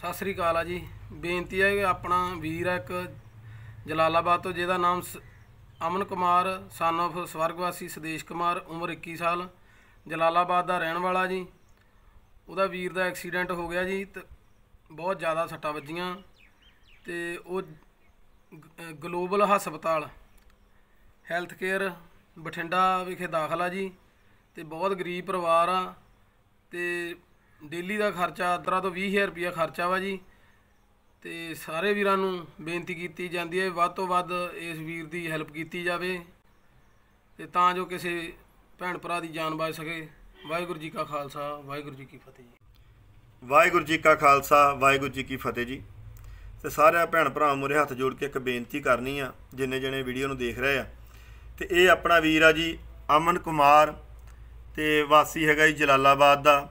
ਸਤਿ ਸ੍ਰੀ ਅਕਾਲ ਆ ਜੀ ਬੇਨਤੀ ਹੈ ਕਿ ਆਪਣਾ ਵੀਰ ਹੈ ਇੱਕ ਜਲਾਲਾਬਾਦ ਤੋਂ ਜਿਹਦਾ ਨਾਮ ਅਮਨ ਕੁਮਾਰ ਸਨ ਆਫ ਸਵਰਗਵਾਸੀ ਸਦੇਸ਼ ਕੁਮਾਰ ਉਮਰ 21 ਸਾਲ ਜਲਾਲਾਬਾਦ ਦਾ ਰਹਿਣ ਵਾਲਾ ਜੀ ਉਹਦਾ ਵੀਰ ਦਾ ਐਕਸੀਡੈਂਟ ਹੋ ਗਿਆ ਜੀ ਤੇ ਬਹੁਤ ਜ਼ਿਆਦਾ ਸੱਟਾਂ ਵੱਜੀਆਂ ਤੇ ਉਹ ਗਲੋਬਲ ਹਸਪਤਾਲ ਹੈਲਥ ਕੇਅਰ ਬਠਿੰਡਾ ਵਿਖੇ ਆ ਜੀ ਤੇ ਬਹੁਤ ਗਰੀਬ ਪਰਿਵਾਰ ਆ ਤੇ ਡੇਲੀ ਦਾ ਖਰਚਾ 15 ਤੋਂ 20000 ਰੁਪਇਆ ਖਰਚਾ ਵਾ ਜੀ ਤੇ ਸਾਰੇ ਵੀਰਾਂ ਨੂੰ ਬੇਨਤੀ ਕੀਤੀ ਜਾਂਦੀ ਹੈ ਵੱਧ ਤੋਂ ਵੱਧ ਇਸ ਵੀਰ ਦੀ ਹੈਲਪ ਕੀਤੀ ਜਾਵੇ ਤੇ ਤਾਂ ਜੋ ਕਿਸੇ ਭੈਣ ਭਰਾ ਦੀ ਜਾਨ ਬਚ ਸਕੇ ਵਾਹਿਗੁਰੂ ਜੀ ਕਾ ਖਾਲਸਾ ਵਾਹਿਗੁਰੂ ਜੀ ਕੀ ਫਤਿਹ ਜੀ ਵਾਹਿਗੁਰੂ ਜੀ ਕਾ ਖਾਲਸਾ ਵਾਹਿਗੁਰੂ ਜੀ ਕੀ ਫਤਿਹ ਜੀ ਤੇ ਸਾਰੇ ਭੈਣ ਭਰਾ ਮੁਰੇ ਹੱਥ ਜੋੜ ਕੇ ਇੱਕ ਬੇਨਤੀ ਕਰਨੀ ਆ ਜਿੰਨੇ ਜਣੇ ਵੀਡੀਓ ਨੂੰ ਦੇਖ ਰਹੇ ਆ ਤੇ ਇਹ ਆਪਣਾ ਵੀਰ ਆ ਜੀ ਅਮਨ ਕੁਮਾਰ ਤੇ ਵਾਸੀ ਹੈਗਾ ਜੀ ਜਲਾਲਾਬਾਦ ਦਾ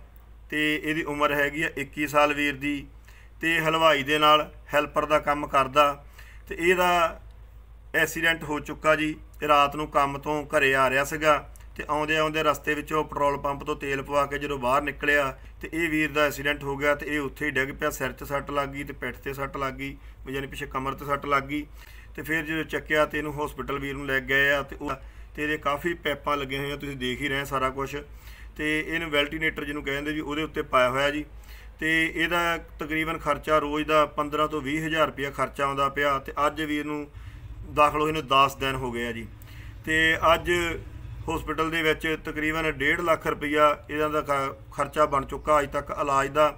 ਤੇ ਇਹਦੀ ਉਮਰ ਹੈਗੀ ਆ 21 ਸਾਲ ਵੀਰ ਦੀ ਤੇ ਹਲਵਾਈ ਦੇ ਨਾਲ ਹੈਲਪਰ ਦਾ ਕੰਮ ਕਰਦਾ ਤੇ ਇਹਦਾ ਐਕਸੀਡੈਂਟ ਹੋ ਚੁੱਕਾ ਜੀ ਰਾਤ ਨੂੰ ਕੰਮ ਤੋਂ ਘਰੇ ਆ ਰਿਹਾ ਸੀਗਾ ਤੇ ਆਉਂਦੇ ਆਉਂਦੇ ਰਸਤੇ ਵਿੱਚ ਉਹ ਪੈਟਰੋਲ ਪੰਪ ਤੋਂ ਤੇਲ ਪਵਾ ਕੇ ਜਦੋਂ ਬਾਹਰ ਨਿਕਲਿਆ ਤੇ ਇਹ ਵੀਰ ਦਾ ਐਕਸੀਡੈਂਟ ਹੋ ਗਿਆ ਤੇ ਇਹ ਉੱਥੇ ਹੀ ਡਿੱਗ ਪਿਆ ਸਿਰ 'ਚ ਸੱਟ ਲੱਗ ਗਈ ਤੇ ਪਿੱਠ 'ਤੇ ਸੱਟ ਲੱਗ ਗਈ ਯਾਨੀ ਪਿੱਛੇ ਕਮਰ 'ਤੇ ਸੱਟ ਲੱਗ ਗਈ ਤੇ ਫਿਰ ਜਦੋਂ ਚੱਕਿਆ ਤੇ ਇਹਨੂੰ ਹਸਪੀਟਲ ਵੀਰ ਨੂੰ ਲੈ ਗਏ ਆ ਤੇ ਉਹ ਤੇਰੇ ਕਾਫੀ ਪੈਪਾਂ ਲੱਗੇ ਹੋਏ ਆ ਤੁਸੀਂ ਦੇਖ ਹੀ ਰਹੇ ਸਾਰਾ ਕੁਝ ਤੇ ਇਹਨੂੰ ਵੈਲਟੀਨੇਟਰ ਜਿਹਨੂੰ ਕਹਿੰਦੇ ਜੀ ਉਹਦੇ ਉੱਤੇ ਪਾਇਆ ਹੋਇਆ ਜੀ ਤੇ ਇਹਦਾ ਤਕਰੀਬਨ ਖਰਚਾ ਰੋਜ਼ ਦਾ 15 ਤੋਂ 20 ਹਜ਼ਾਰ ਰੁਪਇਆ ਖਰਚਾ ਆਉਂਦਾ ਪਿਆ ਤੇ ਅੱਜ ਵੀ ਇਹਨੂੰ ਦਾਖਲ ਹੋਏ ਨੂੰ 10 ਦਿਨ ਹੋ ਗਏ ਆ ਜੀ ਤੇ ਅੱਜ ਹਸਪੀਟਲ ਦੇ ਵਿੱਚ ਤਕਰੀਬਨ 1.5 ਲੱਖ ਰੁਪਇਆ ਇਹਨਾਂ ਦਾ ਖਰਚਾ ਬਣ ਚੁੱਕਾ ਅਜੇ ਤੱਕ ਇਲਾਜ ਦਾ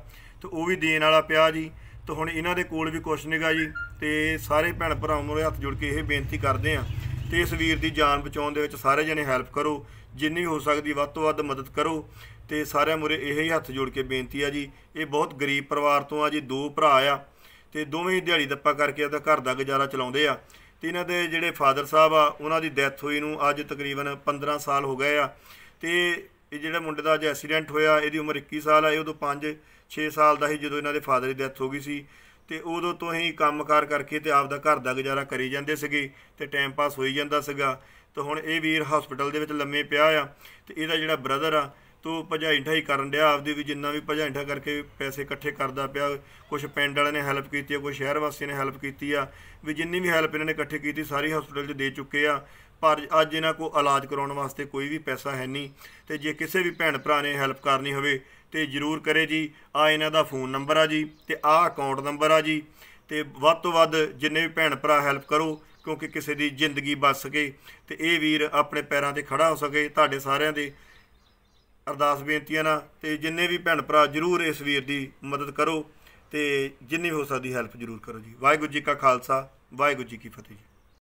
ਤੇ ਉਹ ਵੀ ਦੇਣ ਵਾਲਾ ਪਿਆ ਜੀ ਤੇ ਹੁਣ ਇਹਨਾਂ ਦੇ ਕੋਲ ਵੀ ਕੁਛ ਨਹੀਂਗਾ ਜੀ ਤੇ ਸਾਰੇ ਭੈਣ ਭਰਾਵਾਂ ਨੂੰ ਹੱਥ ਜੁੜ ਕੇ ਇਹ ਬੇਨਤੀ ਕਰਦੇ ਆ ਤੇ ਇਸ ਵੀਰ ਦੀ ਜਾਨ ਬਚਾਉਣ ਦੇ ਵਿੱਚ ਸਾਰੇ ਜਣੇ ਹੈਲਪ ਕਰੋ ਜਿੰਨੀ ਹੋ ਸਕਦੀ ਵੱਧ ਤੋਂ ਵੱਧ ਮਦਦ ਕਰੋ ਤੇ ਸਾਰਿਆਂ ਮੁਰੇ ਇਹ ਹੀ ਹੱਥ ਜੋੜ ਕੇ ਬੇਨਤੀ ਆ ਜੀ ਇਹ ਬਹੁਤ ਗਰੀਬ ਪਰਿਵਾਰ ਤੋਂ ਆ ਜੀ ਦੋ ਭਰਾ ਆ ਤੇ ਦੋਵੇਂ ਹੀ ਦਿਹਾੜੀ ਦੱਪਾ ਕਰਕੇ ਆਪਦਾ ਘਰ ਦਾ ਗੁਜ਼ਾਰਾ ਚਲਾਉਂਦੇ ਆ ਤੇ ਇਹਨਾਂ ਦੇ ਜਿਹੜੇ ਫਾਦਰ ਸਾਹਿਬ ਆ ਉਹਨਾਂ ਦੀ ਡੈਥ ਹੋਈ ਨੂੰ ਅੱਜ ਤਕਰੀਬਨ 15 ਸਾਲ ਹੋ ਗਏ ਆ ਤੇ ਇਹ ਜਿਹੜਾ ਮੁੰਡੇ ਦਾ ਅੱਜ ਐਕਸੀਡੈਂਟ ਹੋਇਆ ਇਹਦੀ ਉਮਰ 21 ਸਾਲ ਆ ਇਹ ਉਦੋਂ 5 6 ਸਾਲ ਦਾ ਸੀ ਜਦੋਂ ਇਹਨਾਂ ਦੇ ਫਾਦਰ ਦੀ ਡੈਥ ਹੋ ਗਈ ਸੀ ਤੇ ਉਦੋਂ ਤੋਂ ਹੀ ਕੰਮਕਾਰ ਕਰਕੇ ਤੇ ਆਪਦਾ ਘਰ ਦਾ ਗੁਜ਼ਾਰਾ ਕਰੀ ਜਾਂਦੇ ਸੀਗੇ ਤੇ ਟਾਈਮ ਪਾਸ ਹੋਈ ਜਾਂਦਾ ਸੀਗਾ ਤਾਂ ਹੁਣ ਇਹ ਵੀਰ ਹਸਪੀਟਲ ਦੇ ਵਿੱਚ ਲੰਮੇ ਪਿਆ ਆ ਤੇ ਇਹਦਾ ਜਿਹੜਾ ਬ੍ਰਦਰ ਆ ਤੋ ਭਜਾਈ ਹੀ ਕਰਨ ਡਿਆ ਆਪਦੇ ਵੀ ਜਿੰਨਾ ਵੀ ਭਜਾਈ ਕਰਕੇ ਪੈਸੇ ਇਕੱਠੇ ਕਰਦਾ ਪਿਆ ਕੁਝ ਪਿੰਡ ਵਾਲਿਆਂ ਨੇ ਹੈਲਪ ਕੀਤੀ ਆ ਕੁਝ ਸ਼ਹਿਰ ਵਾਸੀਆਂ ਨੇ ਹੈਲਪ ਕੀਤੀ ਆ ਵੀ ਜਿੰਨੀ ਵੀ ਹੈਲਪ ਇਹਨਾਂ ਨੇ ਇਕੱਠੇ ਕੀਤੀ ਸਾਰੀ ਹਸਪੀਟਲ 'ਚ ਦੇ ਚੁੱਕੇ ਆ ਪਰ ਅੱਜ ਇਹਨਾਂ ਕੋਲ ਇਲਾਜ ਕਰਾਉਣ ਵਾਸਤੇ ਕੋਈ ਵੀ ਪੈਸਾ ਹੈ ਨਹੀਂ ਤੇ ਜੇ ਕਿਸੇ ਵੀ ਭੈਣ ਭਰਾ ਨੇ ਹੈਲਪ ਕਰਨੀ ਹੋਵੇ ਤੇ ਜਰੂਰ ਕਰੇ ਜੀ ਆ ਇਹਨਾਂ ਦਾ ਫੋਨ ਨੰਬਰ ਆ ਜੀ ਤੇ ਆ ਅਕਾਊਂਟ ਨੰਬਰ ਆ ਜੀ ਤੇ ਵੱਧ ਤੋਂ ਵੱਧ ਜਿੰਨੇ ਵੀ ਭੈਣ ਭਰਾ ਹੈਲਪ ਕਰੋ ਕਿਉਂਕਿ ਕਿਸੇ ਦੀ ਜ਼ਿੰਦਗੀ ਬਚ ਸਕੇ ਤੇ ਇਹ ਵੀਰ ਆਪਣੇ ਪੈਰਾਂ ਤੇ ਖੜਾ ਹੋ ਸਕੇ ਤੁਹਾਡੇ ਸਾਰਿਆਂ ਦੇ ਅਰਦਾਸ ਬੇਨਤੀਆਂ ਨਾਲ ਤੇ ਜਿੰਨੇ ਵੀ ਭੈਣ ਭਰਾ ਜਰੂਰ ਇਸ ਵੀਰ ਦੀ ਮਦਦ ਕਰੋ ਤੇ ਜਿੰਨੀ ਹੋ ਸਕਦੀ ਹੈਲਪ ਜਰੂਰ ਕਰੋ ਜੀ ਵਾਹਿਗੁਰੂ ਜੀ ਕਾ ਖਾਲਸਾ ਵਾਹਿਗੁਰੂ ਜੀ ਕੀ ਫਤਿਹ